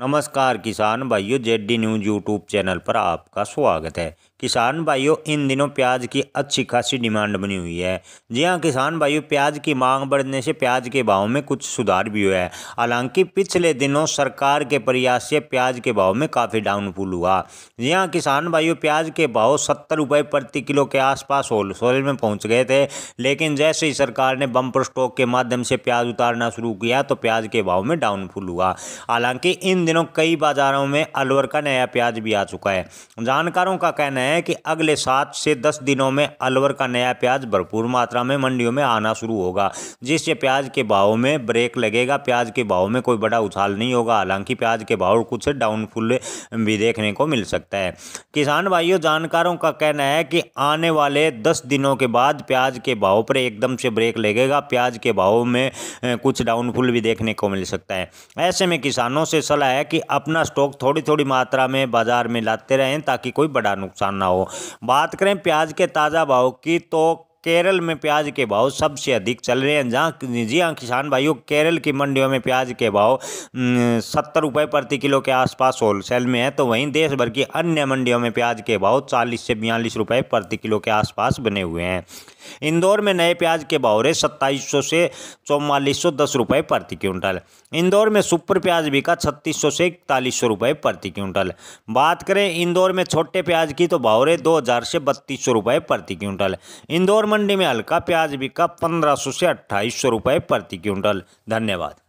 नमस्कार किसान भाइयों जेडी न्यूज यूट्यूब चैनल पर आपका स्वागत है किसान भाइयों इन दिनों प्याज की अच्छी खासी डिमांड बनी हुई है जी हाँ किसान भाइयों प्याज की मांग बढ़ने से प्याज के भाव में कुछ सुधार भी हुआ है हालांकि पिछले दिनों सरकार के प्रयास से प्याज के भाव में काफ़ी डाउनफुल हुआ जी हाँ किसान भाइयों प्याज के भाव सत्तर रुपये प्रति किलो के आसपास होलसेल में पहुँच गए थे लेकिन जैसे ही सरकार ने बम्पर स्टॉक के माध्यम से प्याज उतारना शुरू किया तो प्याज के भाव में डाउनफुल हुआ हालांकि इन दिनों कई बाजारों में अलवर का नया प्याज भी आ चुका है जानकारों का कहना है हैं कि अगले सात से दस दिनों में अलवर का नया प्याज भरपूर मात्रा में मंडियों में आना शुरू होगा जिससे प्याज के भाव में ब्रेक लगेगा प्याज के भाव में कोई बड़ा उछाल नहीं होगा हालांकि प्याज के भाव कुछ डाउनफुल भी देखने को मिल सकता है किसान भाइयों जानकारों का कहना है कि आने वाले दस दिनों के बाद प्याज के भाव पर एकदम से ब्रेक लगेगा प्याज के भाव में कुछ डाउनफुल भी देखने को मिल सकता है ऐसे में किसानों से सलाह है कि अपना स्टॉक थोड़ी थोड़ी मात्रा में बाजार में लाते रहें ताकि कोई बड़ा नुकसान ना हो बात करें प्याज के ताज़ा भाव की तो केरल में प्याज के भाव सबसे अधिक चल रहे हैं जहाँ जी हाँ किसान भाइयों केरल की मंडियों में प्याज के भाव सत्तर रुपये प्रति किलो के आसपास होलसेल में है तो वहीं देश भर की अन्य मंडियों में प्याज के भाव चालीस से बयालीस रुपये प्रति किलो के आसपास बने हुए हैं इंदौर में नए प्याज के भाव रहे सत्ताईस सौ से चौवालीस सौ दस रुपये प्रति क्विंटल इंदौर में सुपर प्याज बिका छत्तीस सौ से इकतालीस सौ रुपये प्रति क्विंटल बात करें इंदौर में छोटे प्याज की तो भाव रहे दो हज़ार से बत्तीस सौ रुपये प्रति क्विंटल इंदौर मंडी में हल्का प्याज बिका पंद्रह सौ से अट्ठाईस सौ रुपये प्रति क्विंटल धन्यवाद